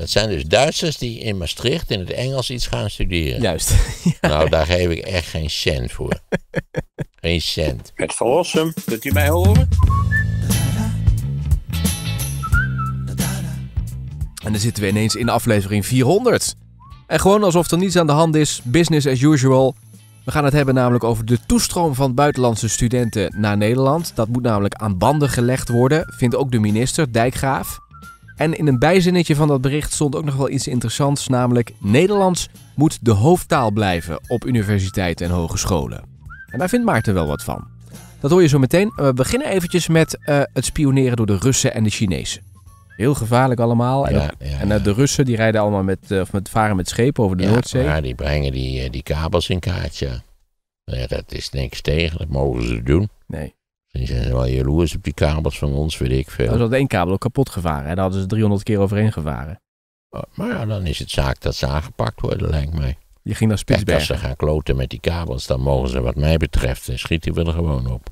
Dat zijn dus Duitsers die in Maastricht in het Engels iets gaan studeren. Juist. Nou, daar geef ik echt geen cent voor. geen cent. Het verlossen, kunt u mij horen? En dan zitten we ineens in aflevering 400. En gewoon alsof er niets aan de hand is, business as usual. We gaan het hebben namelijk over de toestroom van buitenlandse studenten naar Nederland. Dat moet namelijk aan banden gelegd worden, vindt ook de minister Dijkgraaf. En in een bijzinnetje van dat bericht stond ook nog wel iets interessants, namelijk Nederlands moet de hoofdtaal blijven op universiteiten en hogescholen. En daar vindt Maarten wel wat van. Dat hoor je zo meteen. We beginnen eventjes met eh, het spioneren door de Russen en de Chinezen. Heel gevaarlijk allemaal. en, en de Russen die rijden allemaal met, eh, of met varen met schepen over de Noordzee. Ja, die brengen die, eh, die kabels in kaartje. dat is niks tegen, dat mogen ze doen. Nee. En zijn wel jaloers op die kabels van ons, weet ik veel. Ze was één kabel ook kapot gevaren. Hè? Daar hadden ze 300 keer overheen gevaren. Oh, maar ja, dan is het zaak dat ze aangepakt worden, lijkt mij. Je ging naar Spitsbergen. als ze gaan kloten met die kabels, dan mogen ze wat mij betreft, en eh, schieten we er gewoon op.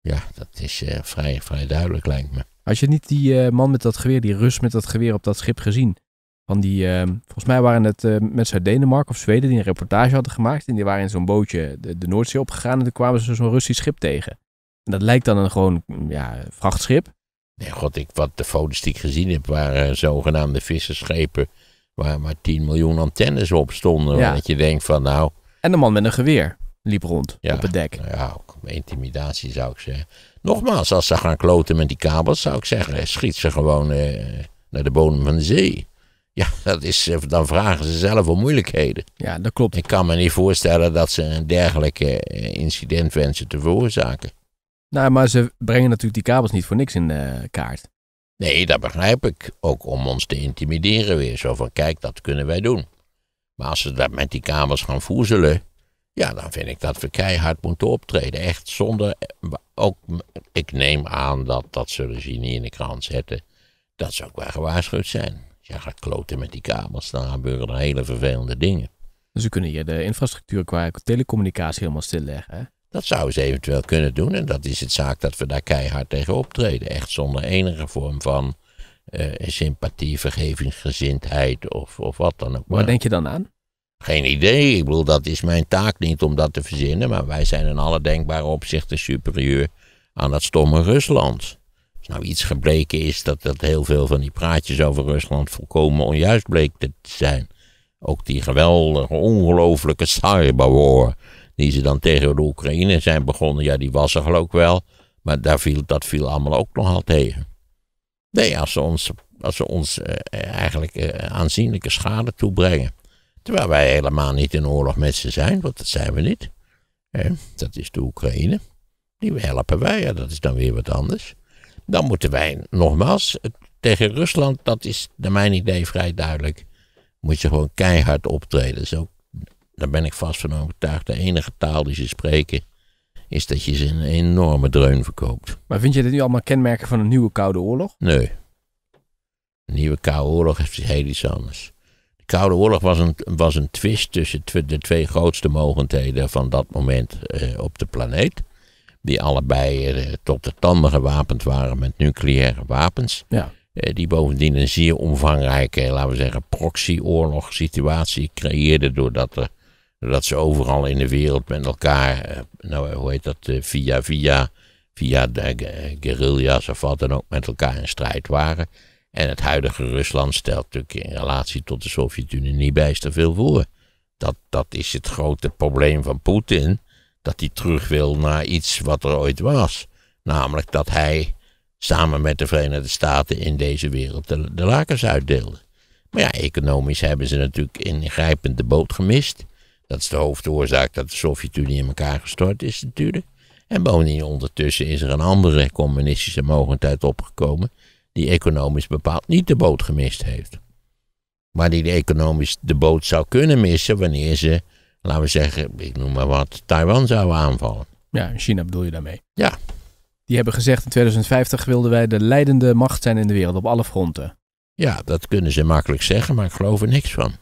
Ja, dat is eh, vrij, vrij duidelijk, lijkt me. Had je niet die eh, man met dat geweer, die Rus met dat geweer op dat schip gezien? Van die, ehm, volgens mij waren het uh, mensen uit Denemarken of Zweden die een reportage hadden gemaakt. En die waren in zo'n bootje de, de Noordzee opgegaan. En toen kwamen ze zo'n Russisch schip tegen dat lijkt dan een gewoon ja, vrachtschip. Nee, god, ik, wat de foto's die ik gezien heb, waren eh, zogenaamde vissersschepen waar maar 10 miljoen antennes op stonden. Ja. Dat je denkt van nou... En de man met een geweer liep rond op het dek. Nou ja, intimidatie zou ik zeggen. Nogmaals, als ze gaan kloten met die kabels, zou ik zeggen, eh, schiet ze gewoon eh, naar de bodem van de zee. Ja, dat is, eh, dan vragen ze zelf om moeilijkheden. Ja, dat klopt. Ik kan me niet voorstellen dat ze een dergelijke incident wensen te veroorzaken. Nou, maar ze brengen natuurlijk die kabels niet voor niks in eh, kaart. Nee, dat begrijp ik. Ook om ons te intimideren weer. Zo van, kijk, dat kunnen wij doen. Maar als ze dat met die kabels gaan voezelen... Ja, dan vind ik dat we keihard moeten optreden. Echt zonder... Eh, ook, ik neem aan dat, dat zullen ze niet in de krant zetten. Dat zou ook wel gewaarschuwd zijn. Als je gaat kloten met die kabels, dan gebeuren er hele vervelende dingen. Dus ze kunnen hier de infrastructuur qua telecommunicatie helemaal stilleggen, hè? Dat zouden ze eventueel kunnen doen. En dat is het zaak dat we daar keihard tegen optreden. Echt zonder enige vorm van eh, sympathie, vergevingsgezindheid of, of wat dan ook. Waar denk je dan aan? Geen idee. Ik bedoel, dat is mijn taak niet om dat te verzinnen. Maar wij zijn in alle denkbare opzichten superieur aan dat stomme Rusland. Als nou iets gebleken is dat, dat heel veel van die praatjes over Rusland volkomen onjuist bleek te zijn. Ook die geweldige, ongelooflijke cyberwar die ze dan tegen de Oekraïne zijn begonnen, ja, die was er geloof wel. Maar daar viel, dat viel allemaal ook nogal tegen. Nee, als ze ons, als ze ons eh, eh, eigenlijk eh, aanzienlijke schade toebrengen. Terwijl wij helemaal niet in oorlog met ze zijn, want dat zijn we niet. Eh, dat is de Oekraïne. Die helpen wij, ja, dat is dan weer wat anders. Dan moeten wij, nogmaals, tegen Rusland, dat is naar mijn idee vrij duidelijk. Moet je gewoon keihard optreden. Zo daar ben ik vast van overtuigd. De enige taal die ze spreken is dat je ze een enorme dreun verkoopt. Maar vind je dit nu allemaal kenmerken van een nieuwe Koude Oorlog? Nee. Een nieuwe Koude Oorlog heeft heel iets anders. De Koude Oorlog was een, was een twist tussen de twee grootste mogendheden van dat moment eh, op de planeet. Die allebei eh, tot de tanden gewapend waren met nucleaire wapens. Ja. Eh, die bovendien een zeer omvangrijke, laten we zeggen, proxyoorlog situatie creëerde doordat er dat ze overal in de wereld met elkaar, eh, nou, eh, hoe heet dat, eh, via via, via de guerrilla's of wat dan ook, met elkaar in strijd waren. En het huidige Rusland stelt natuurlijk in relatie tot de Sovjet-Unie niet bijster veel voor. Dat, dat is het grote probleem van Poetin, dat hij terug wil naar iets wat er ooit was. Namelijk dat hij samen met de Verenigde Staten in deze wereld de, de lakens uitdeelde. Maar ja, economisch hebben ze natuurlijk ingrijpend de boot gemist. Dat is de hoofdoorzaak dat de Sovjet-Unie in elkaar gestort is natuurlijk. En bovendien ondertussen is er een andere communistische mogendheid opgekomen die economisch bepaald niet de boot gemist heeft. Maar die de economisch de boot zou kunnen missen wanneer ze, laten we zeggen, ik noem maar wat, Taiwan zouden aanvallen. Ja, China bedoel je daarmee? Ja. Die hebben gezegd in 2050 wilden wij de leidende macht zijn in de wereld op alle fronten. Ja, dat kunnen ze makkelijk zeggen, maar ik geloof er niks van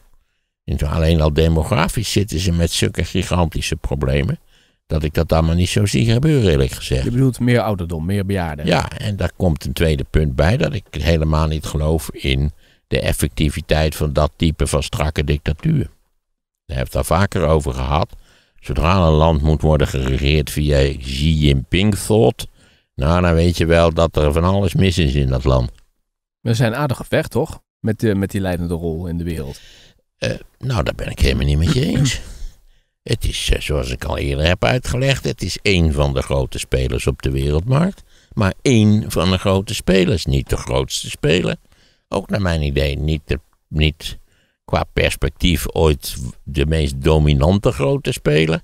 alleen al demografisch zitten ze met zulke gigantische problemen. Dat ik dat allemaal niet zo zie gebeuren, eerlijk gezegd. Je bedoelt meer ouderdom, meer bejaarden. Ja, en daar komt een tweede punt bij. Dat ik helemaal niet geloof in de effectiviteit van dat type van strakke dictatuur. Daar hebben we het al vaker over gehad. Zodra een land moet worden geregeerd via Xi Jinping-thought. Nou, dan weet je wel dat er van alles mis is in dat land. We zijn aardig gevecht, toch? Met, met die leidende rol in de wereld. Eh, nou, daar ben ik helemaal niet met je eens. Het is, eh, zoals ik al eerder heb uitgelegd, het is één van de grote spelers op de wereldmarkt. Maar één van de grote spelers, niet de grootste speler. Ook naar mijn idee niet, de, niet qua perspectief ooit de meest dominante grote speler.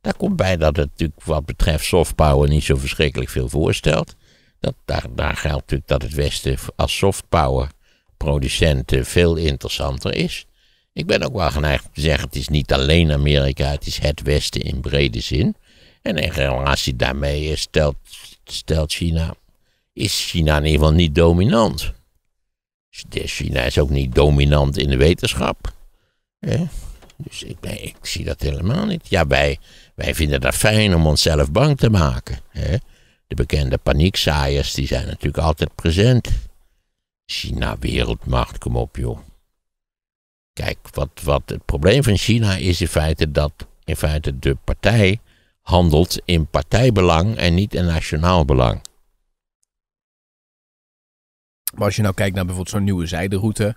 Daar komt bij dat het natuurlijk wat betreft soft power niet zo verschrikkelijk veel voorstelt. Dat, daar, daar geldt natuurlijk dat het Westen als soft power producent veel interessanter is. Ik ben ook wel geneigd te zeggen: het is niet alleen Amerika, het is het Westen in brede zin. En in relatie daarmee stelt, stelt China, is China in ieder geval niet dominant. China is ook niet dominant in de wetenschap. Hè? Dus ik, ik, zie dat helemaal niet. Ja, wij, vinden dat fijn om onszelf bang te maken. Hè? De bekende paniekzaaiers die zijn natuurlijk altijd present. China wereldmacht, kom op joh. Kijk, wat, wat het probleem van China is in feite dat in feite de partij handelt in partijbelang en niet in nationaal belang. Maar als je nou kijkt naar bijvoorbeeld zo'n nieuwe zijderoute.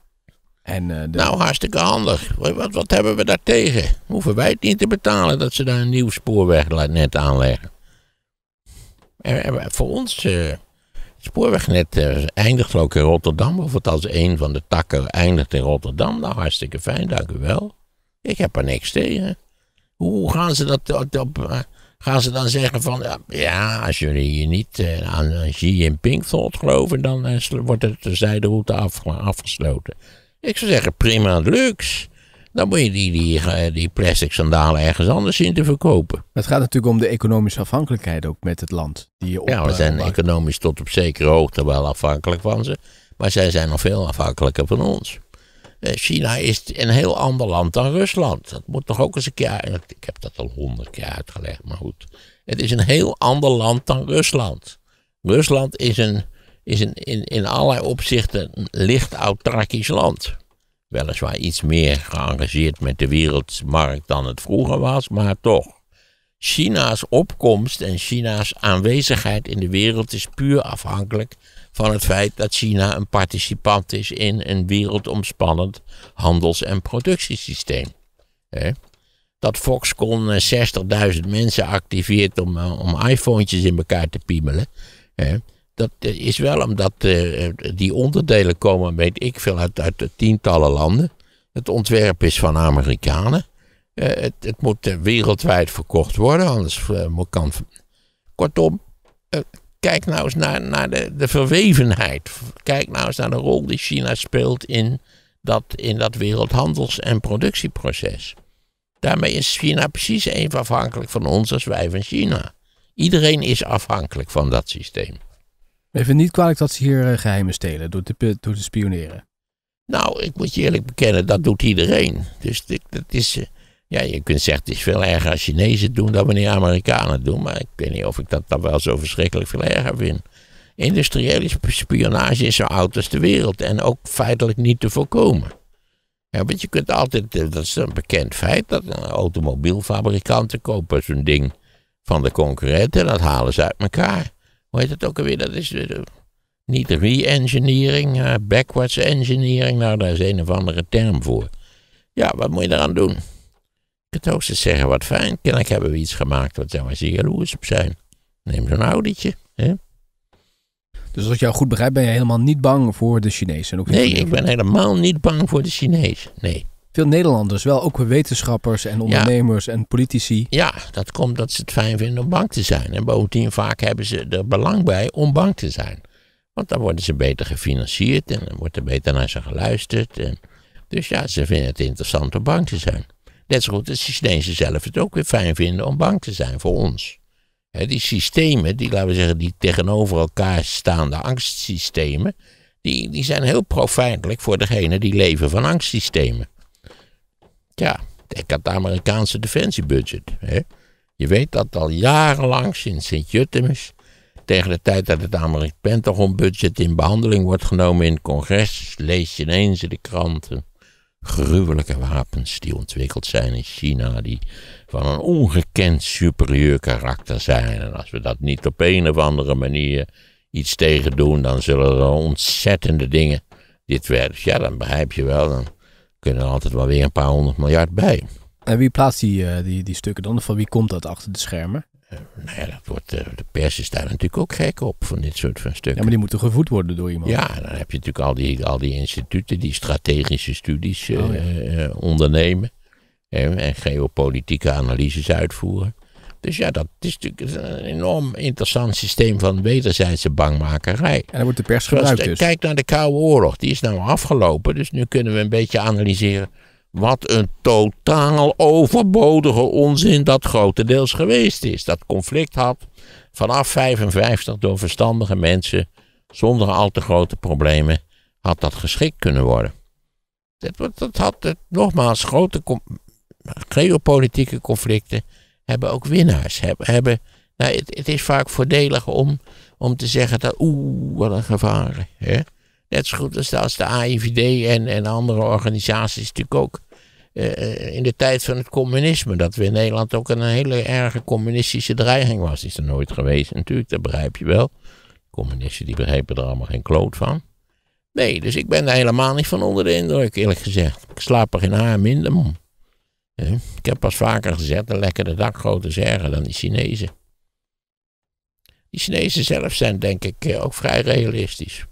En, eh, de... Nou, hartstikke handig. Wat, wat hebben we daar tegen? Hoeven wij het niet te betalen dat ze daar een nieuw spoorwegnet aanleggen? En, voor ons. Eh, spoorwegnet eh, eindigt ook in Rotterdam. Of als een van de takken eindigt in Rotterdam. Nou, hartstikke fijn, dank u wel. Ik heb er niks tegen. Hoe gaan ze dat op, eh, gaan ze dan zeggen van, ja, als jullie hier niet eh, aan Xi in volgt geloven, dan wordt het de zijderoute af, afgesloten. Ik zou zeggen, prima, luxe. Dan moet je die, die, eh, die plastic sandalen ergens anders in te verkopen. het gaat natuurlijk om de economische afhankelijkheid ook met het land. Die je op, ja, we eh, zijn economisch tot op zekere hoogte wel afhankelijk van ze. Maar zij zijn nog veel afhankelijker van ons. Eh, China is een heel ander land dan Rusland. Dat moet toch ook eens een keer. Ik heb dat al honderd keer uitgelegd, maar goed. Het is een heel ander land dan Rusland. Rusland is, een, is een, in, in allerlei opzichten een licht autarkisch land. Weliswaar iets meer geëngageerd met de wereldmarkt dan het vroeger was, maar toch. China's opkomst en China's aanwezigheid in de wereld is puur afhankelijk van het feit dat China een participant is in een wereldomspannend handels- en productiesysteem. Dat Foxconn 60.000 eh, mensen activeert om, eh, om in elkaar te piemelen. He? dat eh, is wel omdat eh, eh, die onderdelen komen, weet ik veel, uit, uit tientallen landen. Het ontwerp is van Amerikanen. het, het, moet wereldwijd verkocht worden, anders kan. Kortom, kijk nou eens naar, naar de, de verwevenheid. Kijk nou eens naar de rol die China speelt in dat, in dat wereldhandels- en productieproces. Daarmee is China precies even afhankelijk van ons als wij van China. Iedereen is afhankelijk van dat systeem. Even niet kwalijk dat ze hier eh, geheimen stelen door te, door te spioneren. Nou, ik moet je eerlijk bekennen, dat doet iedereen. Dus dit, dat is. Eh, ja, je kunt zeggen, het is veel erger als Chinezen doen dan wanneer Amerikanen doen. Maar ik weet niet of ik dat dan wel zo verschrikkelijk veel erger vind. Industriële spionage is zo oud als de wereld en ook feitelijk niet te voorkomen. Ja, want je kunt altijd, eh, dat is een bekend feit, dat automobielfabrikanten kopen zo'n ding van de concurrenten en dat halen ze uit elkaar hoe heet het ook alweer? Dat is eh, niet re-engineering, eh, backwards engineering. Nou, daar is een of andere term voor. Ja, wat moet je eraan doen? Ik kan ook zeggen, wat fijn, kennelijk hebben we iets gemaakt wat daar ze jaloers op zijn. Neem zo'n auditje. Hè? Dus als ik jou goed begrijp, ben je helemaal niet bang voor de Chinezen? nee, ik ben helemaal niet bang voor de Chinezen. Nee veel Nederlanders wel, ook wetenschappers en ondernemers en politici. Ja, dat komt dat ze het fijn vinden om bang te zijn. En bovendien vaak hebben ze er belang bij om bang te zijn. Want dan worden ze beter gefinancierd en dan wordt er beter naar ze geluisterd. En... Dus ja, ze vinden het interessant om bang te zijn. Net zo goed als de Chinezen zelf het ook weer fijn vinden om bang te zijn voor ons. die systemen, die, laten we zeggen, die tegenover elkaar staande angstsystemen, die, die zijn heel profijtelijk voor degene die leven van angstsystemen. Tja, denk aan het Amerikaanse defensiebudget. Hè? Je weet dat al jarenlang sinds Sint-Jutemus, tegen de tijd dat het Amerikaanse Pentagon-budget in behandeling wordt genomen in het congres, lees je ineens in de kranten gruwelijke wapens die ontwikkeld zijn in China, die van een ongekend superieur karakter zijn. En als we dat niet op een of andere manier iets tegen doen, dan zullen er ontzettende dingen dit werden. Ja, dan begrijp je wel, dan kunnen er altijd wel weer een paar honderd miljard bij. En wie plaatst die, eh, die, die stukken dan? Of van wie komt dat achter de schermen? Eh, nou ja, dat wordt, eh, de pers is daar natuurlijk ook gek op van dit soort van stukken. Ja, maar die moeten gevoed worden door iemand. Ja, dan heb je natuurlijk al die, al die instituten die strategische studies oh, ja. ondernemen en geopolitieke analyses uitvoeren. Dus ja, dat is natuurlijk een enorm interessant systeem van wederzijdse bangmakerij. En dan wordt de pers gebruikt dus. Kijk naar de Koude Oorlog, die is nou afgelopen. Dus nu kunnen we een beetje analyseren wat een totaal overbodige onzin dat grotendeels geweest is. Dat conflict had vanaf 55 door verstandige mensen, zonder al te grote problemen, had dat geschikt kunnen worden. Dat, dat had het, nogmaals grote geopolitieke conflicten hebben ook winnaars. Hebben, nou, het, het, is vaak voordelig om, om te zeggen dat, oeh, wat een gevaar. Hè? Net zo goed als de, als de AIVD en, en andere organisaties natuurlijk ook. Eh, eh, in de tijd van het communisme, dat we in Nederland ook een hele erge communistische dreiging was. Is er nooit geweest natuurlijk, dat begrijp je wel. Communisten die begrepen er allemaal geen kloot van. Nee, dus ik ben daar helemaal niet van onder de indruk, eerlijk gezegd. Ik slaap er geen haar minder ik heb pas vaker gezegd, de lekkere dakgoten is dan die Chinezen. Die Chinezen zelf zijn denk ik eh, ook vrij realistisch.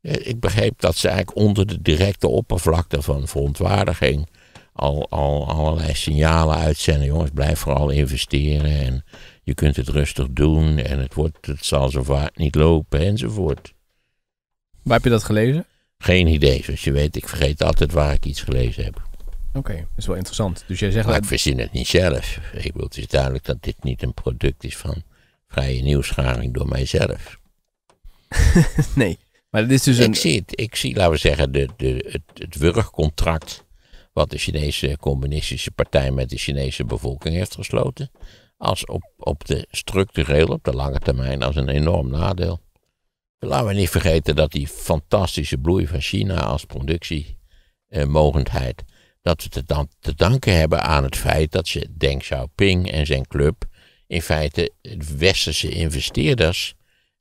Eh, ik begreep dat ze eigenlijk onder de directe oppervlakte van verontwaardiging al, al allerlei signalen uitzenden. Jongens, blijf vooral investeren en je kunt het rustig doen en het, wordt, het zal zo vaak niet lopen enzovoort. Waar heb je dat gelezen? Geen idee. Zoals je weet, ik vergeet altijd waar ik iets gelezen heb. Oké, dat is wel interessant. Dus jij zegt maar dat... ik verzin het niet zelf. Ik wil het duidelijk dat dit niet een product is van vrije nieuwscharing door mijzelf. nee, maar dit is dus ik een... Zie het, ik zie, laten we zeggen, de, de, het, het wurgcontract wat de Chinese communistische partij met de Chinese bevolking heeft gesloten, als op, op de structureel, op de lange termijn, als een enorm nadeel. Laten we niet vergeten dat die fantastische bloei van China als productiemogendheid dat we het dan te danken hebben aan het feit dat ze Deng Xiaoping en zijn club in feite westerse investeerders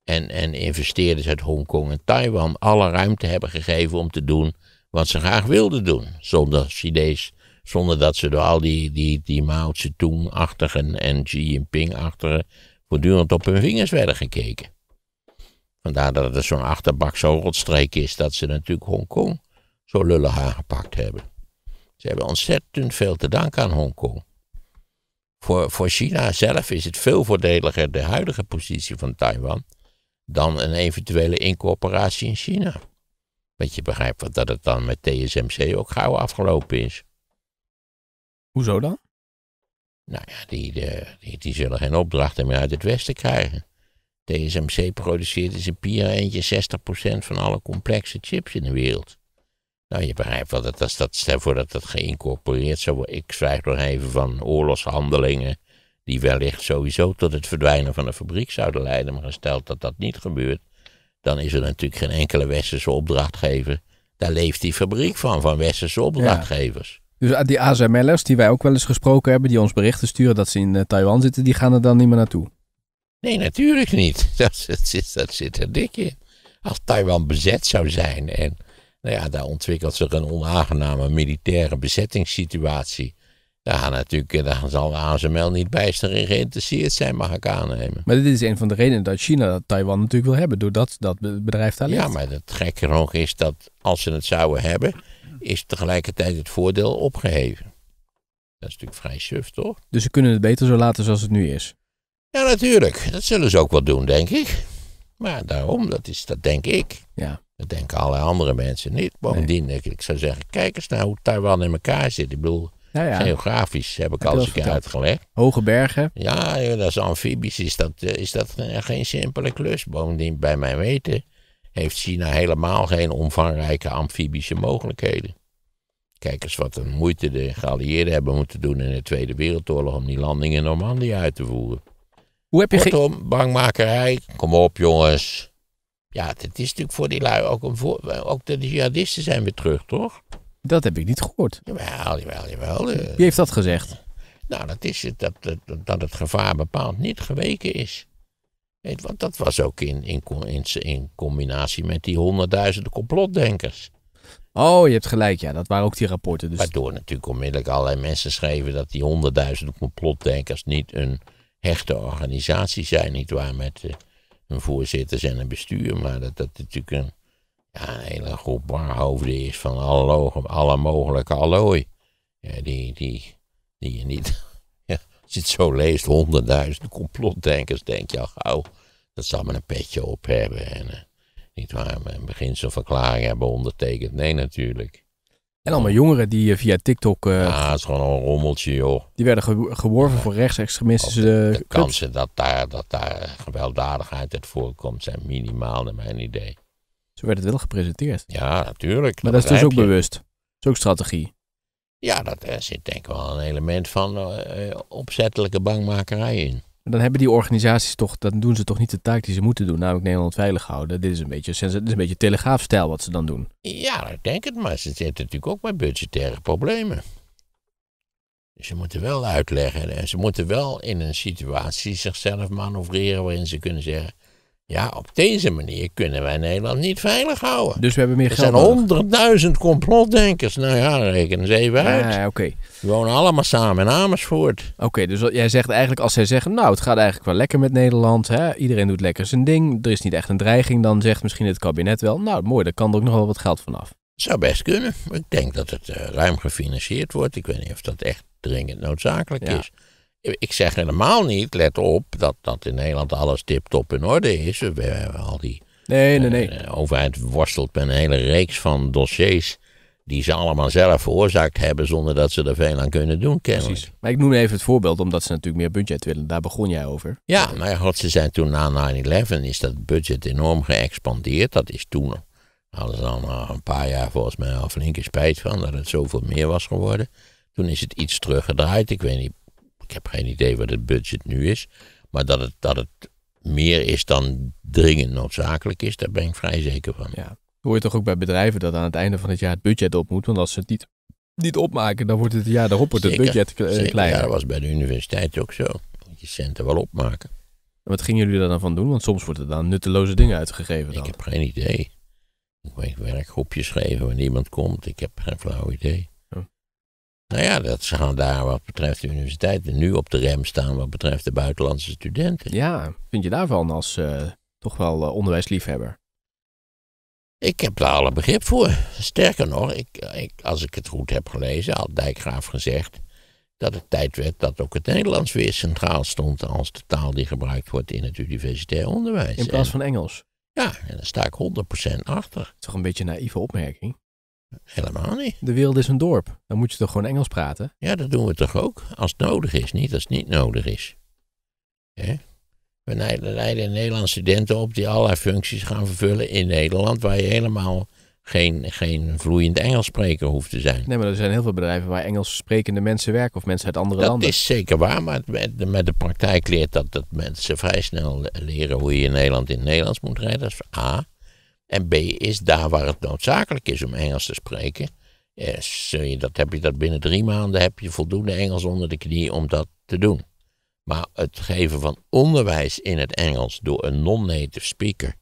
en, en investeerders uit Hongkong en Taiwan alle ruimte hebben gegeven om te doen wat ze graag wilden doen. Zonder Chinees, zonder dat ze door al die, die, die Mao Zedong-achtigen en Xi Jinping-achtigen voortdurend op hun vingers werden gekeken. Vandaar dat het zo'n achterbakse rotstreek is dat ze natuurlijk Hongkong zo lullig aangepakt hebben. Ze hebben ontzettend veel te danken aan Hongkong. Voor, voor China zelf is het veel voordeliger de huidige positie van Taiwan dan een eventuele incorporatie in China. Want je begrijpt dat het dan met TSMC ook gauw afgelopen is. Hoezo dan? Nou ja, die, die, die zullen geen opdrachten meer uit het Westen krijgen. TSMC produceert in zijn pier eentje 60% van alle complexe chips in de wereld. Nou, je begrijpt wel dat als dat, stel dat dat geïncorporeerd zou worden. Ik zwijg nog even van oorlogshandelingen. die wellicht sowieso tot het verdwijnen van de fabriek zouden leiden. Maar gesteld dat dat niet gebeurt. dan is er natuurlijk geen enkele westerse opdrachtgever. Daar leeft die fabriek van, van westerse opdrachtgevers. Dus ah, die ASML'ers die wij ook wel eens gesproken hebben. die ons berichten sturen dat ze in eh, Taiwan zitten. die gaan er dan niet meer naartoe? Nee, natuurlijk niet. Dat, dat, dat zit er dik in. Als Taiwan bezet zou zijn en nou ja, daar ontwikkelt zich een onaangename militaire bezettingssituatie. Daar gaan natuurlijk, eh, daar zal ASML niet bijster in geïnteresseerd zijn, mag ik aannemen. Maar dit is een van de redenen dat China Taiwan natuurlijk wil hebben, doordat dat bedrijf daar ligt. Ja, maar het gekke nog is dat als ze het zouden hebben, is tegelijkertijd het voordeel opgeheven. Dat is natuurlijk vrij suf, toch? Dus ze kunnen het beter zo laten zoals het nu is? Ja, natuurlijk. Dat zullen ze ook wel doen, denk ik. Maar daarom, dat is dat denk ik. Ja. Dat denken allerlei andere mensen niet. Bovendien, ik, ik, zou zeggen, kijk eens naar hoe Taiwan in elkaar zit. Ik bedoel, geografisch heb ik, al eens een keer uitgelegd. Hoge bergen? Ja, dat is amfibisch. Is dat, eh, is dat eh, geen simpele klus? Bovendien, bij mijn weten, heeft China helemaal geen omvangrijke amfibische mogelijkheden. Kijk eens wat een moeite de geallieerden hebben moeten doen in de Tweede Wereldoorlog om die landing in Normandië uit te voeren. Hoe heb je Kortom, bangmakerij. Kom op, jongens. Ja, het is natuurlijk voor die lui ook een voor... Ook de jihadisten zijn weer terug, toch? Dat heb ik niet gehoord. Jawel, jawel, jawel. Eh. Wie heeft dat gezegd? Nou, dat is het, dat, dat, dat het gevaar bepaald niet geweken is. want dat was ook in, in, in, combinatie met die honderdduizenden complotdenkers. Oh, je hebt gelijk, ja, dat waren ook die rapporten. Dus... Waardoor natuurlijk onmiddellijk allerlei mensen schreven dat die honderdduizenden complotdenkers niet een hechte organisatie zijn, nietwaar? Met, eh, een voorzitters en een bestuur, maar dat dat natuurlijk een, hele groep waarhoofden is van alle, alle mogelijke allooi. die, die, die je niet. Ja, als je het zo leest, honderdduizend complotdenkers, denk je al gauw. Dat zal me een petje op hebben en uh, niet waar, een beginselverklaring hebben ondertekend. Nee, natuurlijk. En allemaal jongeren die eh, via TikTok... Uh, eh, ja, ah, het is gewoon een rommeltje, joh. Die werden geworven voor rechtsextremistische De, eh, kansen dat daar, dat daar gewelddadigheid uit voorkomt zijn minimaal, naar mijn idee. Zo werd het wel gepresenteerd. Ja, natuurlijk. Maar dat, is dus ook bewust. Dat is ook strategie. Ja, dat, zit denk ik wel een element van opzettelijke bangmakerij in dan hebben die organisaties toch, dan doen ze toch niet de taak die ze moeten doen, namelijk Nederland veilig houden. Dit is een beetje, dit is een beetje telegraafstijl wat ze dan doen. Ja, ik denk het, maar ze zitten natuurlijk ook met budgettaire problemen. Dus ze moeten wel uitleggen en ze moeten wel in een situatie zichzelf manoeuvreren waarin ze kunnen zeggen: ja, op deze manier kunnen wij Nederland niet veilig houden. Dus we hebben meer geld nodig. Er zijn honderdduizend complotdenkers. Nou ja, reken ze even uit. Ja, oké. Die wonen allemaal samen in Amersfoort. Oké, dus jij zegt eigenlijk als zij zeggen, nou het gaat eigenlijk wel lekker met Nederland. Hè? Iedereen doet lekker zijn ding. Er is niet echt een dreiging. Dan zegt misschien het kabinet wel, nou mooi, daar kan er ook nog wel wat geld vanaf. Zou best kunnen. Ik denk dat het eh, ruim gefinancierd wordt. Ik weet niet of dat echt dringend noodzakelijk is ik zeg helemaal niet, let op, dat, dat in Nederland alles tip-top in orde is. We hebben al die. Nee, nee, eh, nee. De overheid worstelt met een hele reeks van dossiers. die ze allemaal zelf veroorzaakt hebben. zonder dat ze er veel aan kunnen doen, kennelijk. Precies. Maar ik noem even het voorbeeld, omdat ze natuurlijk meer budget willen. Daar begon jij over. Ja, maar god, ze zijn toen na 9-11 is dat budget enorm geëxpandeerd. Dat is toen. Hadden ze dan een paar jaar volgens mij al flinke spijt van dat het zoveel meer was geworden. Toen is het iets teruggedraaid. Ik weet niet ik heb geen idee wat het budget nu is. Maar dat het, dat het meer is dan dringend noodzakelijk is, daar ben ik vrij zeker van. Ja. Hoor je toch ook bij bedrijven dat aan het einde van het jaar het budget op moet? Want als ze het niet, niet opmaken, dan wordt het jaar daarop wordt het budget kleiner. ja, dat was bij de universiteit ook zo. Moet je centen wel opmaken. En wat gingen jullie daar dan van doen? Want soms worden er dan nutteloze dingen uitgegeven. Dan. Ik heb geen idee. Ik werk werkgroepjes geven wanneer iemand komt. Ik heb geen flauw idee. Nou ja, dat ze gaan daar wat betreft de universiteiten nu op de rem staan wat betreft de buitenlandse studenten. Ja, vind je daarvan als eh, toch wel eh, onderwijsliefhebber? Ik heb daar alle begrip voor. Sterker nog, ik, ik, als ik het goed heb gelezen, had Dijkgraaf gezegd dat het tijd werd dat ook het Nederlands weer centraal stond als de taal die gebruikt wordt in het universitair onderwijs. In plaats van Engels? Ja, en daar sta ik 100% achter. Toch een beetje een naïeve opmerking? Helemaal niet. De wereld is een dorp. Dan moet je toch gewoon Engels praten? Ja, dat doen we toch ook? Als het nodig is, niet als het niet nodig is. We leiden Nederlandse studenten op die allerlei functies gaan vervullen in Nederland, waar je helemaal geen, geen vloeiend Engels spreker hoeft te zijn. Nee, maar er zijn heel veel bedrijven waar Engels sprekende mensen werken of mensen uit andere landen. Dat is zeker waar, maar met, met, de praktijk leert dat, dat mensen vrij snel leren hoe je in Nederland in het Nederlands moet rijden. Dat is A. En B is daar waar het noodzakelijk is om Engels te spreken. dat, heb je dat binnen drie maanden heb je voldoende Engels onder de knie om dat te doen. Maar het geven van onderwijs in het Engels door een non-native speaker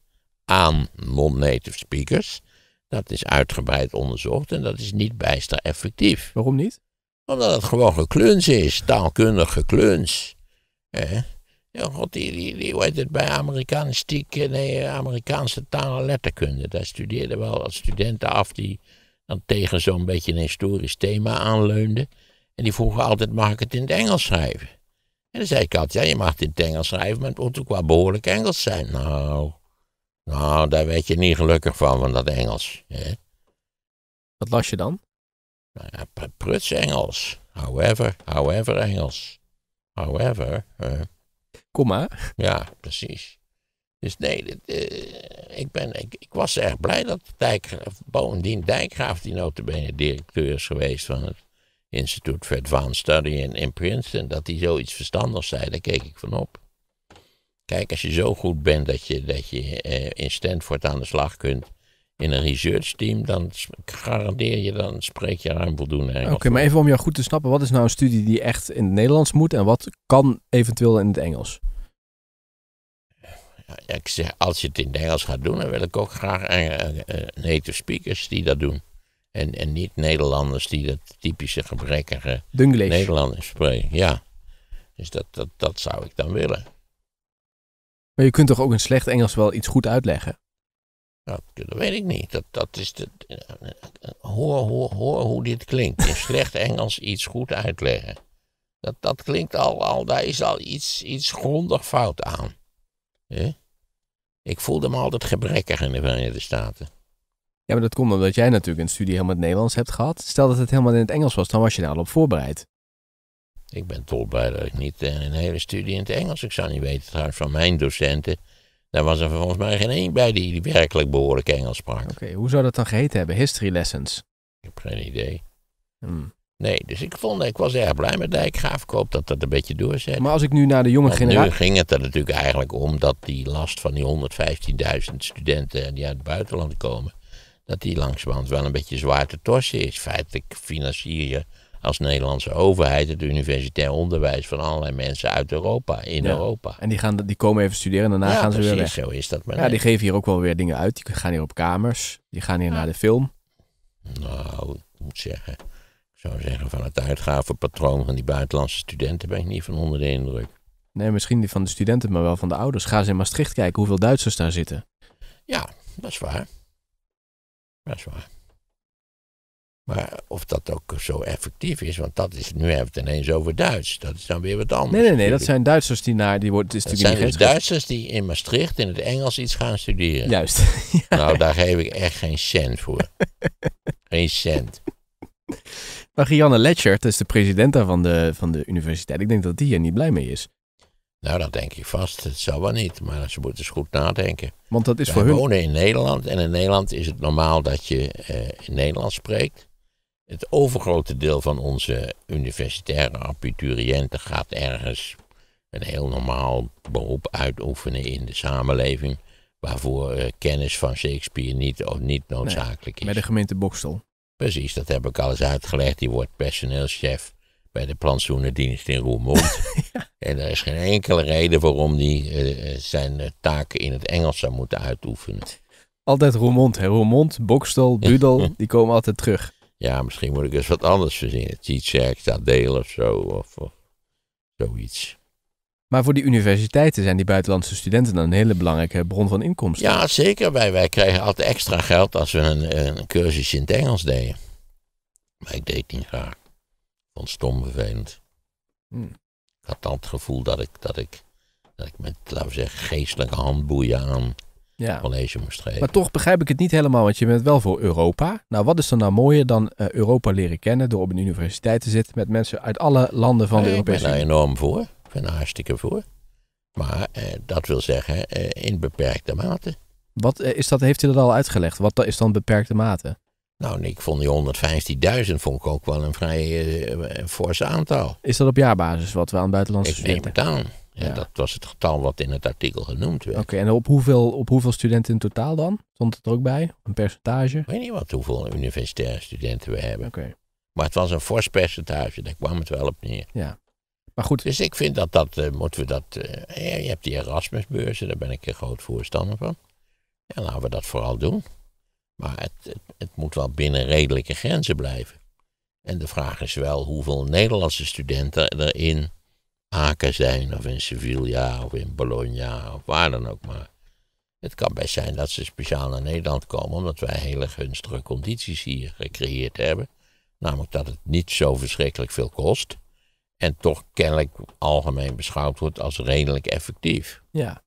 aan non-native speakers, dat is uitgebreid onderzocht en dat is niet bijster effectief. Waarom niet? Omdat het gewoon gekluns is, taalkundig gekluns. Eh? Ja, god, die, die, die het, bij Amerikanistiek, nee, Amerikaanse taal en letterkunde. Daar studeerden wel als studenten af die dan tegen zo'n beetje een historisch thema aanleunden. En die vroegen altijd, mag ik het in het Engels schrijven? En dan zei ik altijd, ja, je mag het in het Engels schrijven, maar het moet ook wel behoorlijk Engels zijn. Nou, nou daar weet je niet gelukkig van, van dat Engels. Hè? Wat las je dan? Nou ja, pruts Engels. However, however Engels. However, ja, precies. Dus nee, eh, ik, ben, ik, ik, was erg blij dat Dijkgraaf, bovendien Dijkgraaf, die notabene directeur is geweest van het Instituut for Advanced Study in, in Princeton, dat hij zoiets verstandigs zei, daar keek ik van op. Kijk, als je zo goed bent dat je, dat je eh, in Stanford aan de slag kunt in een research team, dan garandeer je, dan spreek je ruim voldoende Engels. Oké, maar even om jou goed te snappen, wat is nou een studie die echt in het Nederlands moet en wat kan eventueel in het Engels? ik zeg, als je het in het Engels gaat doen, dan wil ik ook graag eh, eh, native speakers die dat doen. En, en niet Nederlanders die dat typische gebrekkige Dunglish. Nederlanders spreken. Ja. Dus dat, dat, dat zou ik dan willen. Maar je kunt toch ook in slecht Engels wel iets goed uitleggen? Dat, weet ik niet. Dat, dat is de, eh, hoor, hoor, hoor hoe dit klinkt. In slecht Engels iets goed uitleggen. Dat, dat klinkt al, al, daar is al iets, iets grondig fout aan. Ik voelde me altijd gebrekkig in de Verenigde Staten. Ja, maar dat komt omdat jij natuurlijk een studie helemaal in het Nederlands hebt gehad. Stel dat het helemaal in het Engels was, dan was je daar al op voorbereid. Ik ben bij dat ik niet eh, een hele studie in het Engels. Ik zou niet weten trouwens van mijn docenten. Daar was er volgens mij geen één bij die, die werkelijk behoorlijk Engels sprak. Oké, hoe zou dat dan geheten hebben? History lessons? Ik heb geen idee. Hmm. Nee, dus ik vond, ik was erg blij met Dijkgraaf. Ik hoop dat dat een beetje doorzet. Maar als ik nu naar de jonge generatie... nu ging het er natuurlijk eigenlijk om dat die last van die 115.000 studenten die uit het buitenland komen, dat die langzamerhand wel een beetje zwaar te torsen is. Feitelijk financier je als Nederlandse overheid het universitair onderwijs van allerlei mensen uit Europa, in Europa. En die, gaan, die komen even studeren en daarna gaan ze precies, weer weg. zo is dat. Maar ja, die geven hier ook wel weer dingen uit. Die gaan hier op kamers, die gaan hier naar de film. Nou, ik moet zeggen zou zeggen, van het uitgavenpatroon van die buitenlandse studenten ben ik niet van onder de indruk. Nee, misschien niet van de studenten, maar wel van de ouders. Ga eens in Maastricht kijken hoeveel Duitsers daar zitten. Ja, dat is waar. Dat is waar. Maar of dat ook zo effectief is, want dat is, nu hebben we het ineens over Duits. Dat is dan weer wat anders. Nee, nee, nee, dat zijn Duitsers die naar, die wordt, is dat zijn dus Duitsers die in Maastricht in het Engels iets gaan studeren. Juist. Nou, daar geef ik echt geen cent voor. geen cent. Maar Letcher, dat is de president van de, van de universiteit. Ik denk dat die er niet blij mee is. Nou, dat denk ik vast. Het zou wel niet, maar ze moeten eens goed nadenken. Want dat is voor hun... wonen in Nederland en in Nederland is het normaal dat je eh, in Nederlands spreekt. Het overgrote deel van onze universitaire abiturienten gaat ergens een heel normaal beroep uitoefenen in de samenleving. Waarvoor eh, kennis van Shakespeare niet, of niet noodzakelijk is. Bij de gemeente Bokstel. Precies, dat heb ik al eens uitgelegd. Die wordt personeelschef bij de plantsoenendienst in Roermond. En er is geen enkele reden waarom die eh, eh, zijn eh, taken in het Engels zou moeten uitoefenen. Altijd Roermond, hè? Roermond, Bokstel, Budel, die komen altijd terug. Ja, misschien moet ik eens wat anders verzinnen. Tietzerk, deel of zo, of, of zoiets. Maar voor die universiteiten zijn die buitenlandse studenten dan een hele belangrijke bron van inkomsten. Ja, zeker. Wij, krijgen altijd extra geld als we een, een cursus in het Engels deden. Maar ik deed het niet graag. Vond stom vervelend. Hm. Ik had dan het gevoel dat ik, dat ik, dat ik met, laten we zeggen, geestelijke handboeien aan ja. college moest geven. Maar toch begrijp ik het niet helemaal, want je bent wel voor Europa. Nou, wat is er nou mooier dan eh, Europa leren kennen door op een universiteit te zitten met mensen uit alle landen van de Europese Unie? Ik ben daar enorm voor. Ik ben er hartstikke voor. Maar eh, dat wil zeggen eh, in beperkte mate. Wat eh, is dat, heeft u dat al uitgelegd? Wat is dan beperkte mate? Nou, ik vond die 115.000 vond ik ook wel een vrij eh, fors aantal. Is dat op jaarbasis wat we aan buitenlandse studenten... Ik neem het aan. Ja, Dat was het getal wat in het artikel genoemd werd. Oké, en op hoeveel, op hoeveel studenten in totaal dan? Stond het er ook bij? Een percentage? Ik weet niet wat hoeveel universitaire studenten we hebben. Oké. Maar het was een fors percentage, daar kwam het wel op neer. Ja. Maar goed. Dus ik vind dat dat, eh, moeten we dat, eh, je hebt die Erasmusbeurzen, daar ben ik een groot voorstander van. Ja, laten we dat vooral doen. Maar het, het, het, moet wel binnen redelijke grenzen blijven. En de vraag is wel hoeveel Nederlandse studenten er in Aken zijn, of in Sevilla, of in Bologna, of waar dan ook maar. Het kan best zijn dat ze speciaal naar Nederland komen, omdat wij hele gunstige condities hier gecreëerd hebben. Namelijk dat het niet zo verschrikkelijk veel kost. En toch kennelijk algemeen beschouwd wordt als redelijk effectief. Ja.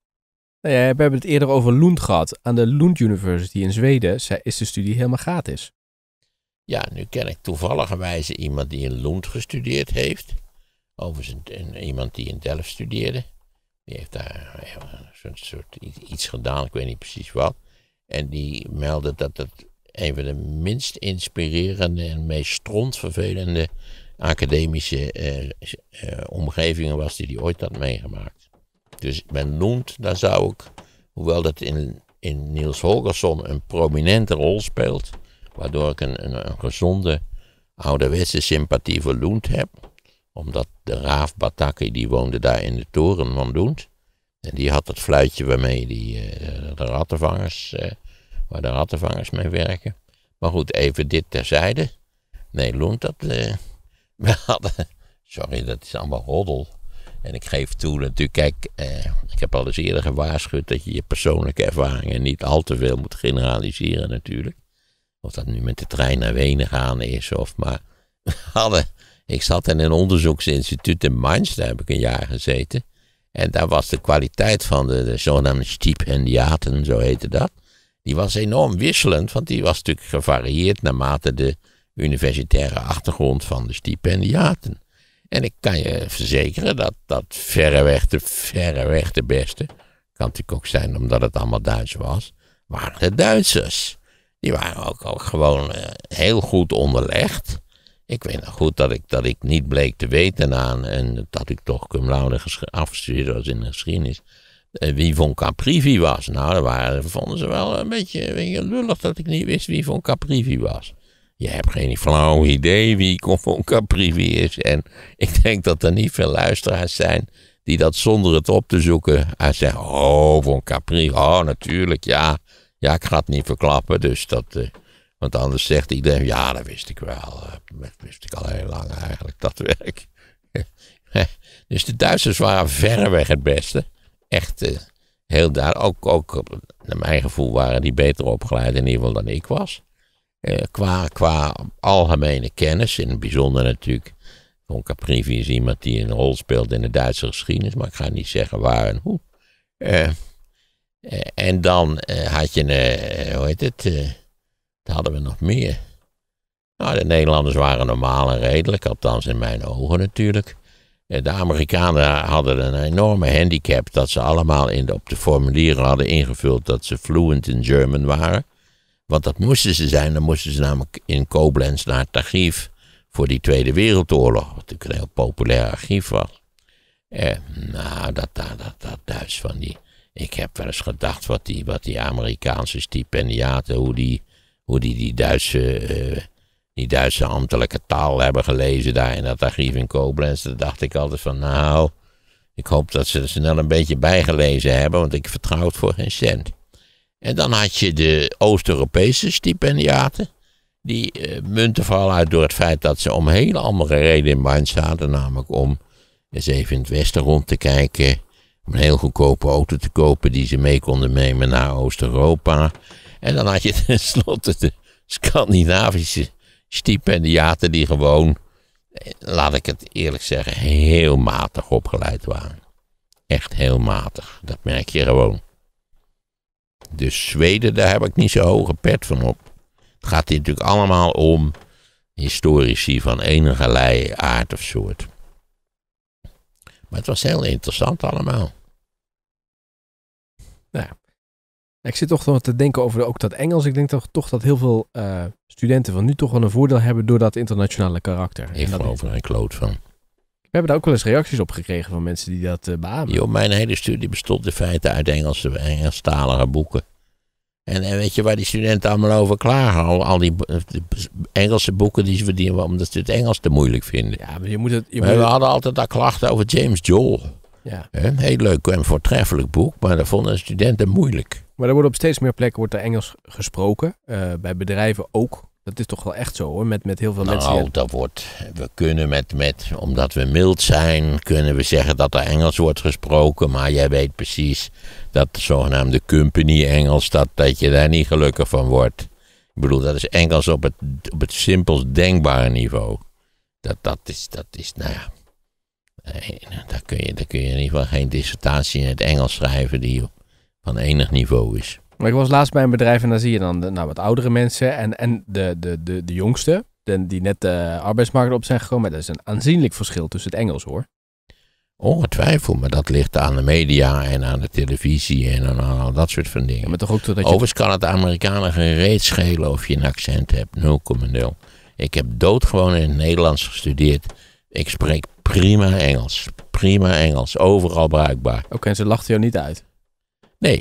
Nou ja, we hebben het eerder over Lund gehad. Aan de Lund University in Zweden is de studie helemaal gratis. Ja, nu ken ik wijze iemand die in Lund gestudeerd heeft. Overigens een, iemand die in Delft studeerde. Die heeft daar een soort iets gedaan, ik weet niet precies wat. En die meldde dat het een van de minst inspirerende en meest strontvervelende academische eh, eh, omgevingen was die die ooit had meegemaakt. Dus men noemt, daar zou ik, hoewel dat in, in Niels Holgersson een prominente rol speelt, waardoor ik een, een, een gezonde ouderwetse sympathie voor Loent heb, omdat de raaf Bataki die woonde daar in de toren van Loent, en die had het fluitje waarmee die, uh, de rattenvangers, waar de rattenvangers mee werken. Maar goed, even dit terzijde. Nee, Loent, dat... we hadden, sorry, dat is allemaal roddel. En ik geef toe natuurlijk, kijk, eh, ik heb al eens eerder gewaarschuwd dat je je persoonlijke ervaringen niet al te veel moet generaliseren natuurlijk. Of dat nu met de trein naar Wenen gaan is of maar. We hadden, ik zat in een onderzoeksinstituut in Mainz, daar heb ik een jaar gezeten. En daar was de kwaliteit van de, de zogenaamde stipendiaten, zo heette dat. Die was enorm wisselend, want die was natuurlijk gevarieerd naarmate de universitaire achtergrond van de stipendiaten. En ik kan je verzekeren dat dat verreweg de, verreweg de beste, kan natuurlijk ook zijn omdat het allemaal Duits was, waren de Duitsers. Die waren ook, ook gewoon eh, heel goed onderlegd. Ik weet nog goed dat ik, dat ik niet bleek te weten aan, en dat ik toch cum laude afgestudeerd was in de geschiedenis, eh, wie von Caprivi was. Nou, daar vonden ze wel een beetje, een beetje lullig dat ik niet wist wie von Caprivi was. Je hebt geen flauw idee wie Confon Caprivi is. En ik denk dat er niet veel luisteraars zijn die dat zonder het op te zoeken en eh, zeggen: Oh, Von Caprivi, oh natuurlijk, ja. Ja, ik ga het niet verklappen, dus dat. Eh, want anders zegt iedereen: Ja, dat wist ik wel. Eh, dat wist ik al heel lang eigenlijk, dat werk. dus de Duitsers waren verreweg het beste. Echt heel duidelijk. Ook, ook, naar mijn gevoel waren die beter opgeleid in ieder geval dan ik was. Eh, qua, qua algemene kennis, in het bijzonder natuurlijk. Von Caprivi is iemand die een rol speelt in de Duitse geschiedenis, maar ik ga niet zeggen waar en hoe. Eh, eh, en dan had je, een, hoe heet het, dat hadden we nog meer. Nou, de Nederlanders waren normaal en redelijk, althans in mijn ogen natuurlijk. De Amerikanen hadden een enorme handicap dat ze allemaal in op de formulieren hadden ingevuld dat ze fluent in German waren. Want dat moesten ze zijn, dan moesten ze namelijk in Koblenz naar het archief voor die Tweede Wereldoorlog, wat natuurlijk een heel populair archief was. Eh, nou, dat, dat, dat, dat Duits van die. Ik heb wel eens gedacht wat die, wat die Amerikaanse stipendiaten, hoe die, hoe die, die, Duitse, eh, die Duitse ambtelijke taal hebben gelezen daar in dat archief in Koblenz. Dan dacht ik altijd van, nou, ik hoop dat ze er snel een beetje bijgelezen hebben, want ik vertrouw het voor geen cent. En dan had je de Oost-Europese stipendiaten. Die eh, munten vooral uit door het feit dat ze om hele andere redenen in Mainz zaten. Namelijk om eens even in het westen rond te kijken. Om een heel goedkope auto te kopen die ze mee konden nemen naar Oost-Europa. En dan had je tenslotte de Scandinavische stipendiaten die gewoon, eh, laat ik het eerlijk zeggen, heel matig opgeleid waren. Echt heel matig. Dat merk je gewoon. De Zweden, daar heb ik niet zo hoge pet van op. Het gaat hier natuurlijk allemaal om historici van enige aard of soort. Maar het was heel interessant allemaal. Nou, ik zit toch wel te denken over ook dat Engels. Ik denk toch, toch dat heel veel eh, studenten van nu toch wel een voordeel hebben door dat internationale karakter. Ik geloof er een kloot van. We hebben daar ook wel eens reacties op gekregen van mensen die dat uh, beamen. mijn hele studie bestond in feite uit Engelse, Engelstalige boeken. En, en, weet je waar die studenten allemaal over klagen? Al, die eh, Engelse boeken die ze verdienen, omdat ze het Engels te moeilijk vinden. Ja, maar je moet het, je We hadden altijd al klachten over James Joel. Ja. Een heel leuk en voortreffelijk boek, maar dat vonden studenten moeilijk. Maar er wordt op steeds meer plekken wordt er Engels gesproken. Eh, bij bedrijven ook. Dat is toch wel echt zo hoor, met, met heel veel mensen. Nou, dat wordt. We kunnen met, met. Omdat we mild zijn, kunnen we zeggen dat er Engels wordt gesproken. Maar jij weet precies dat de zogenaamde company Engels, dat, dat je daar niet gelukkig van wordt. Ik bedoel, dat is Engels op het, op het simpelst denkbare niveau. Dat, dat, is, dat is, nou ja. Nee, eh, daar, kun je, daar kun je in ieder geval geen dissertatie in het Engels schrijven die van enig niveau is. Maar ik was laatst bij een bedrijf en daar zie je dan nou, wat oudere mensen en, en de, de, de, de jongste, die net de arbeidsmarkt op zijn gekomen. Maar er is een aanzienlijk verschil tussen het Engels hoor. Ongetwijfeld, maar dat ligt aan de media en aan de televisie en aan, al dat soort van dingen. maar toch ook je... Overigens kan het Amerikanen geen reet schelen of je een accent hebt, 0,0. Ik heb doodgewoon in het Nederlands gestudeerd. Ik spreek prima Engels. Prima Engels, overal bruikbaar. Oké, en ze lachten jou niet uit? Nee,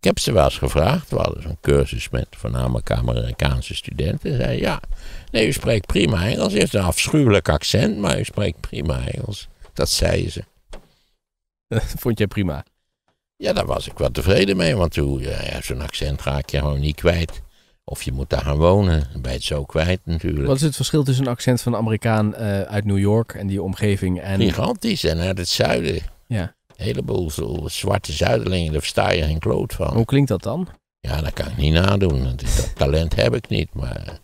ik heb ze wel eens gevraagd. We hadden zo'n cursus met voornamelijk Amerikaanse studenten. Zeiden: ja, nee, u spreekt prima Engels. U heeft een afschuwelijk accent, maar u spreekt prima Engels. Dat zeiden ze. Vond jij prima? Ja, daar was ik wel tevreden mee, want hoe, ja, zo'n accent raak je gewoon niet kwijt. Of je moet daar gaan wonen, dan ben je het zo kwijt natuurlijk. Wat is het verschil tussen een accent van Amerikaan eh, uit New York en die omgeving? En... Gigantisch, en uit het zuiden. Ja. Een heleboel zwarte Zuidelingen daar sta je geen kloot van. Hoe klinkt dat dan? Ja, dat kan ik niet nadoen. Dat talent heb ik niet, maar daar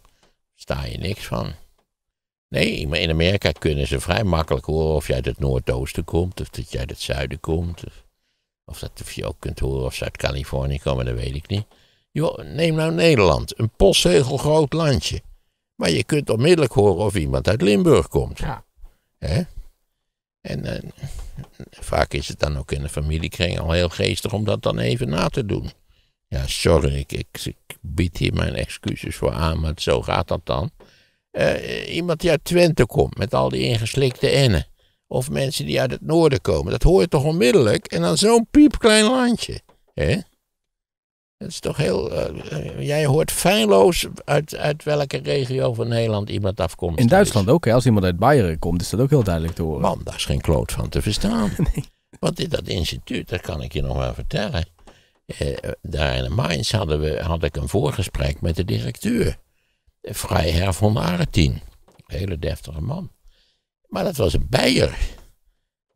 sta je niks van. Nee, maar in Amerika kunnen ze vrij makkelijk horen of jij uit het noordoosten komt, of dat jij uit het zuiden komt. Of, dat je ook kunt horen of ze uit Californië komen, dat weet ik niet. Jo, neem nou Nederland, een postzegel groot landje. Maar je kunt onmiddellijk horen of iemand uit Limburg komt. Ja. Hè? En uh, Vaak is het dan ook in de familiekring al heel geestig om dat dan even na te doen. Ja, sorry, ik, ik, ik bied hier mijn excuses voor aan, maar zo gaat dat dan. Eh, iemand die uit Twente komt met al die ingeslikte ennen. Of mensen die uit het noorden komen. Dat hoor je toch onmiddellijk? En dan zo'n piepklein landje. hè? Het is toch heel. Eh, eh, jij hoort feilloos uit, uit welke regio van Nederland iemand afkomt. In Duitsland ook, hè? als iemand uit Bayern komt, is dat ook heel duidelijk te horen. Man, daar is geen kloot van te verstaan. nee. Want dit, dat instituut, dat kan ik je nog wel vertellen. Eh, daar in de Mainz hadden we, had ik een voorgesprek met de directeur. Vrijherr von Aretin. hele deftige man. Maar dat was een Beier.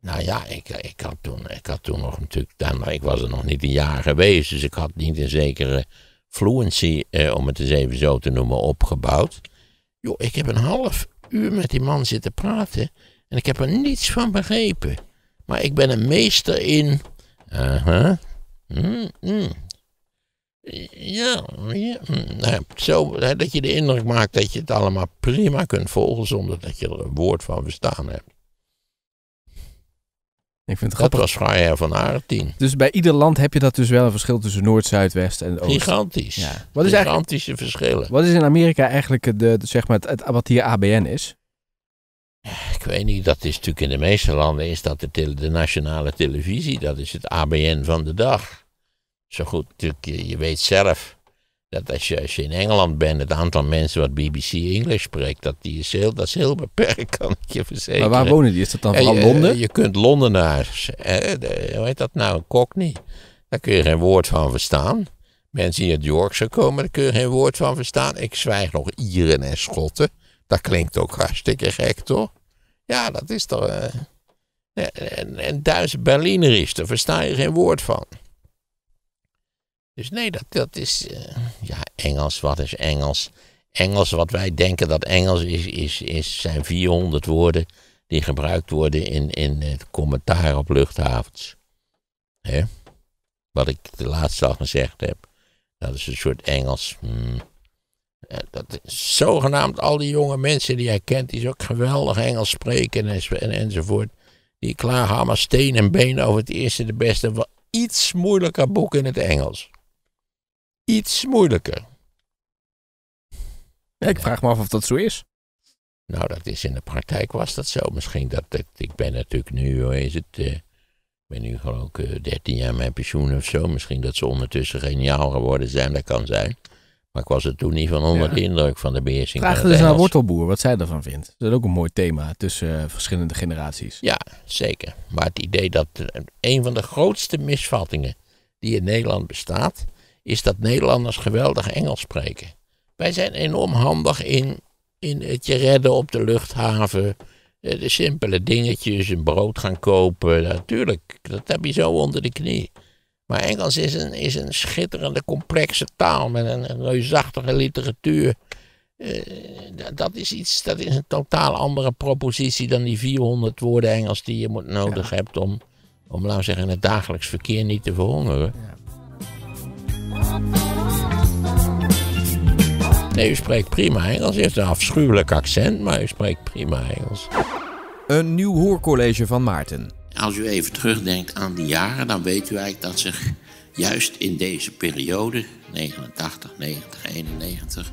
Nou ja, ik, ik, had toen, ik had toen nog natuurlijk, maar ik was er nog niet een jaar geweest, dus ik had niet een zekere fluency, eh, om het eens even zo te noemen, opgebouwd. Jo, ik heb een half uur met die man zitten praten en ik heb er niets van begrepen. Maar ik ben een meester in. Uh Ja, mm. Nou ja. zo hè, dat je de indruk maakt dat je het allemaal prima kunt volgen zonder dat je er een woord van verstaan hebt. Ik vind het grappig. Dat was Gaia van Aartien. Dus bij ieder land heb je dat dus wel een verschil tussen Noord, Zuid, West en Oost. Gigantisch. Wat is Gigantische verschillen. Wat is in Amerika eigenlijk de, zeg maar het, wat hier ABN is? Ik weet niet, dat is natuurlijk in de meeste landen is dat de, de nationale televisie. Dat is het ABN van de dag. Zo goed, natuurlijk, je weet zelf dat als je, als je in Engeland bent, het aantal mensen wat BBC Engels spreekt, dat, die is, heel, dat is heel beperkt, kan ik je verzekeren. Maar waar wonen die? Is dat dan van eh, eh, Londen? Je kunt Londenaars, eh, eh hoe heet dat nou, Cockney, daar kun je geen woord van verstaan. Mensen die uit Yorkshire komen, daar kun je geen woord van verstaan. Ik zwijg nog Ieren en Schotten. Dat klinkt ook hartstikke gek, toch? Ja, dat is toch... Eh, en, en, Duitse is, daar versta je geen woord van. Dus nee, dat, dat is. Eh, ja, Engels, wat is Engels? Engels, wat wij denken dat Engels is, is, is zijn 400 woorden die gebruikt worden in, in het commentaar op luchthavens. Hè? Wat ik de laatste al gezegd heb. Dat is een soort Engels. Hmm. Dat zogenaamd al die jonge mensen die hij kent, die zo geweldig Engels spreken en, enzovoort. Die klaar steen en been over het eerste de beste, wel iets moeilijker boek in het Engels iets moeilijker. Ik vraag me af of dat zo is. Nou, dat is in de praktijk was dat zo. Misschien dat, ik ben natuurlijk nu, hoe is het, uh, ben nu geloof 13 eh, jaar mijn pensioen of zo. Misschien dat ze ondertussen geniaal geworden zijn, dat kan zijn. Maar ik was er toen niet van onder de indruk van de beheersing. Vraag dus naar Wortelboer wat zij ervan vindt. Dat is ook een mooi thema tussen eh, verschillende generaties. Ja, zeker. Maar het idee dat een van de grootste misvattingen die in Nederland bestaat, is dat Nederlanders geweldig Engels spreken. Wij zijn enorm handig in, in het je redden op de luchthaven. Eh, de simpele dingetjes, een brood gaan kopen. Natuurlijk, dat heb je zo onder de knie. Maar Engels is een, is een schitterende, complexe taal met een reusachtige literatuur. Eh, dat is iets, dat is een totaal andere propositie dan die 400 woorden Engels die je moet, nodig hebt om, om, laten zeggen, het dagelijks verkeer niet te verhongeren. Ja. Nee, u spreekt prima Engels. U heeft een afschuwelijk accent, maar u spreekt prima Engels. Een nieuw hoorcollege van Maarten. Als u even terugdenkt aan die jaren, dan weet u eigenlijk dat zich juist in deze periode, 89, 90, 91,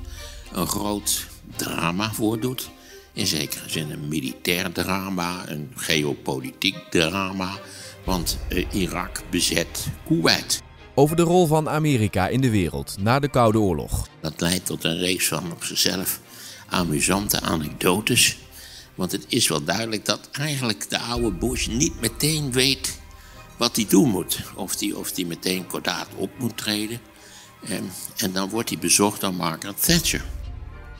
een groot drama voordoet. In zekere zin een militair drama, een geopolitiek drama. Want eh, Irak bezet Kuwait. Over de rol van Amerika in de wereld na de Koude Oorlog. Dat leidt tot een reeks van op zichzelf amusante anekdotes. Want het is wel duidelijk dat eigenlijk de oude Bush niet meteen weet wat hij doen moet. Of hij of die meteen kordaat op moet treden. En, ehm, en dan wordt hij bezocht door Margaret Thatcher.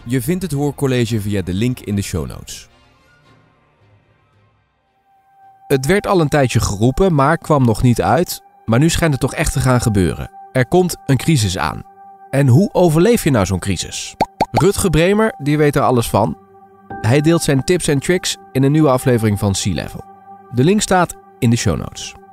Je vindt het hoorcollege via de link in de show notes. Het werd al een tijdje geroepen, maar kwam nog niet uit. Maar nu schijnt het toch echt te gaan gebeuren. Er komt een crisis aan. En hoe overleef je nou zo'n crisis? Rutge Bremer, die weet er alles van. Hij deelt zijn tips en tricks in een nieuwe aflevering van Sea Level. De link staat in de show notes.